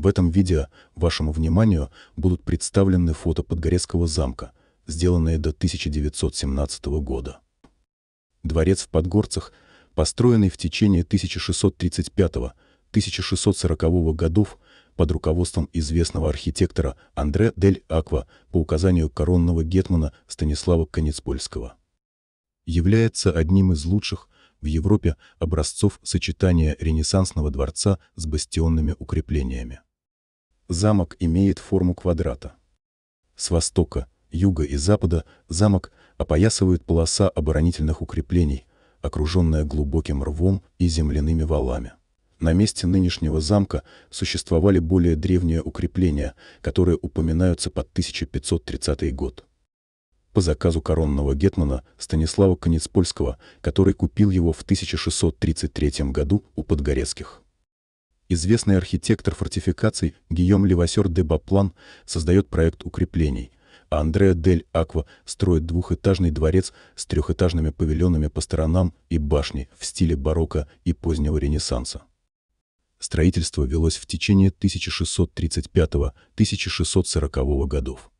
В этом видео вашему вниманию будут представлены фото Подгорецкого замка, сделанные до 1917 года. Дворец в Подгорцах, построенный в течение 1635-1640 годов под руководством известного архитектора Андре Дель Аква по указанию коронного гетмана Станислава Конецпольского, является одним из лучших в Европе образцов сочетания ренессансного дворца с бастионными укреплениями замок имеет форму квадрата. С востока, юга и запада замок опоясывает полоса оборонительных укреплений, окруженная глубоким рвом и земляными валами. На месте нынешнего замка существовали более древние укрепления, которые упоминаются под 1530 год. По заказу коронного гетмана Станислава Конецпольского, который купил его в 1633 году у подгорецких. Известный архитектор фортификаций Гийом Левасер де Баплан создает проект укреплений, а Андреа дель Аква строит двухэтажный дворец с трехэтажными павильонами по сторонам и башней в стиле барокко и позднего Ренессанса. Строительство велось в течение 1635-1640 годов.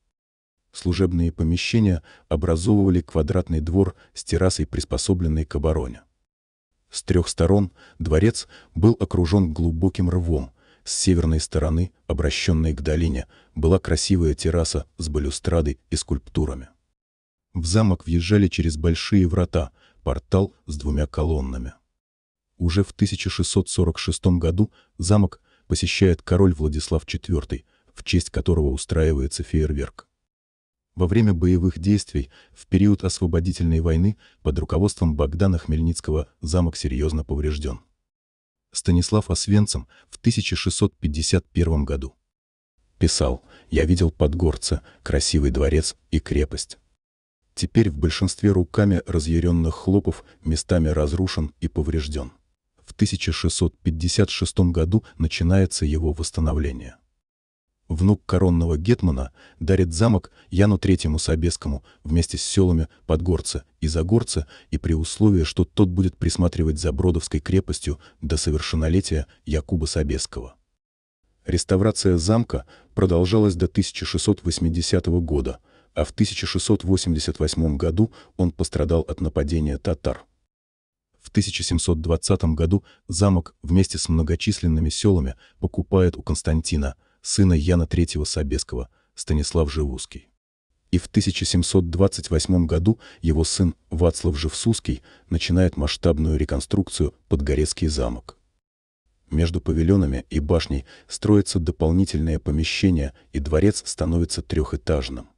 Служебные помещения образовывали квадратный двор с террасой, приспособленной к обороне. С трех сторон дворец был окружен глубоким рвом. С северной стороны, обращенной к долине, была красивая терраса с балюстрадой и скульптурами. В замок въезжали через большие врата, портал с двумя колоннами. Уже в 1646 году замок посещает король Владислав IV, в честь которого устраивается фейерверк. Во время боевых действий в период освободительной войны под руководством Богдана Хмельницкого замок серьезно поврежден. Станислав Освенцем в 1651 году. Писал «Я видел Подгорца, красивый дворец и крепость». Теперь в большинстве руками разъяренных хлопов местами разрушен и поврежден. В 1656 году начинается его восстановление внук коронного гетмана, дарит замок Яну Третьему Собескому вместе с селами Подгорца и Загорца и при условии, что тот будет присматривать за Бродовской крепостью до совершеннолетия Якуба Собеского. Реставрация замка продолжалась до 1680 года, а в 1688 году он пострадал от нападения татар. В 1720 году замок вместе с многочисленными селами покупает у Константина – сына Яна III Собеского, Станислав Живузский. И в 1728 году его сын Вацлав Живсузский начинает масштабную реконструкцию Подгорецкий замок. Между павильонами и башней строятся дополнительные помещения, и дворец становится трехэтажным.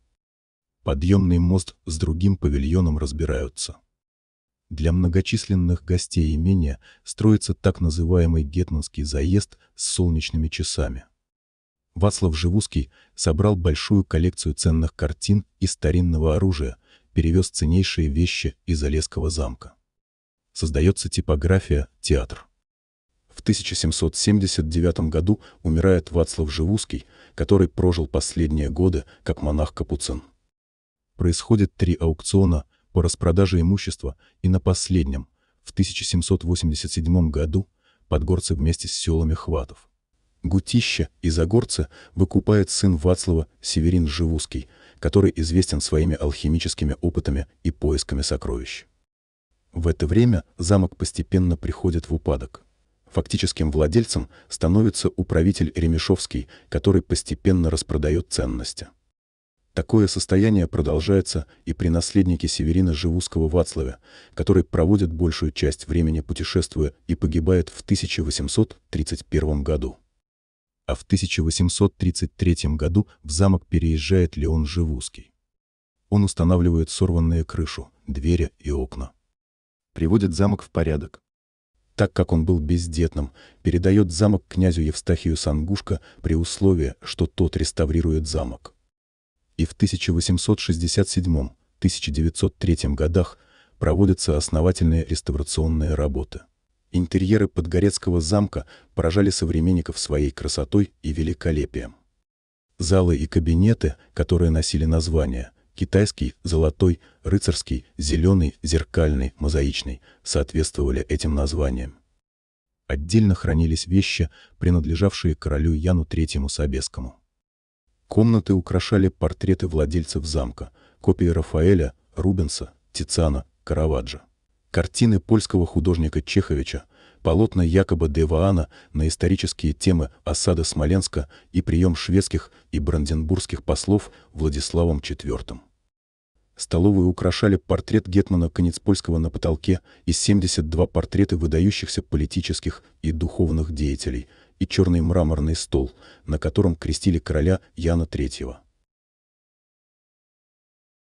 Подъемный мост с другим павильоном разбираются. Для многочисленных гостей имения строится так называемый Гетманский заезд с солнечными часами – Вацлав Живуский собрал большую коллекцию ценных картин и старинного оружия, перевез ценнейшие вещи из Олесского замка. Создается типография «Театр». В 1779 году умирает Вацлав Живуский, который прожил последние годы как монах-капуцин. Происходит три аукциона по распродаже имущества, и на последнем, в 1787 году, подгорцы вместе с селами Хватов, Гутища из Огорца выкупает сын Вацлава Северин Живузский, который известен своими алхимическими опытами и поисками сокровищ. В это время замок постепенно приходит в упадок. Фактическим владельцем становится управитель Ремешовский, который постепенно распродает ценности. Такое состояние продолжается и при наследнике Северина Живузского Вацлаве, который проводит большую часть времени путешествуя и погибает в 1831 году а в 1833 году в замок переезжает Леон Живузский. Он устанавливает сорванную крышу, двери и окна. Приводит замок в порядок. Так как он был бездетным, передает замок князю Евстахию Сангушка при условии, что тот реставрирует замок. И в 1867-1903 годах проводятся основательные реставрационные работы. Интерьеры Подгорецкого замка поражали современников своей красотой и великолепием. Залы и кабинеты, которые носили названия «Китайский», «Золотой», «Рыцарский», «Зеленый», «Зеркальный», «Мозаичный», соответствовали этим названиям. Отдельно хранились вещи, принадлежавшие королю Яну III Собескому. Комнаты украшали портреты владельцев замка, копии Рафаэля, Рубенса, Тициана, Караваджо. Картины польского художника Чеховича, полотна Якоба де Ваана на исторические темы осада Смоленска и прием шведских и бранденбургских послов Владиславом IV. Столовые украшали портрет Гетмана Конецпольского на потолке и 72 портрета выдающихся политических и духовных деятелей и черный мраморный стол, на котором крестили короля Яна III.